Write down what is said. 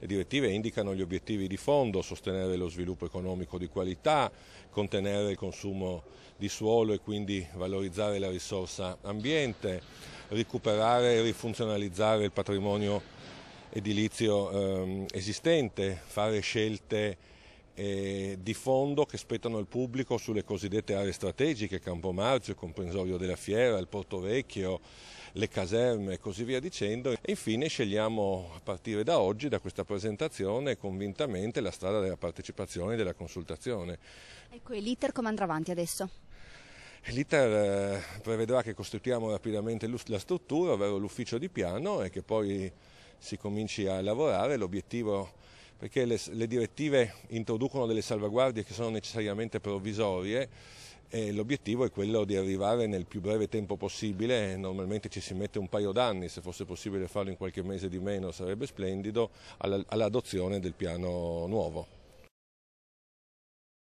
Le direttive indicano gli obiettivi di fondo, sostenere lo sviluppo economico di qualità, contenere il consumo di suolo e quindi valorizzare la risorsa ambiente, recuperare e rifunzionalizzare il patrimonio edilizio ehm, esistente, fare scelte eh, di fondo che spettano il pubblico sulle cosiddette aree strategiche, il Comprensorio della Fiera, il Porto Vecchio, le caserme e così via dicendo. E infine scegliamo a partire da oggi, da questa presentazione, convintamente la strada della partecipazione e della consultazione. Ecco, e l'iter come andrà avanti adesso? L'iter eh, prevedrà che costituiamo rapidamente la struttura, ovvero l'ufficio di piano e che poi si cominci a lavorare. L'obiettivo perché le, le direttive introducono delle salvaguardie che sono necessariamente provvisorie e l'obiettivo è quello di arrivare nel più breve tempo possibile, normalmente ci si mette un paio d'anni, se fosse possibile farlo in qualche mese di meno sarebbe splendido, all'adozione del piano nuovo.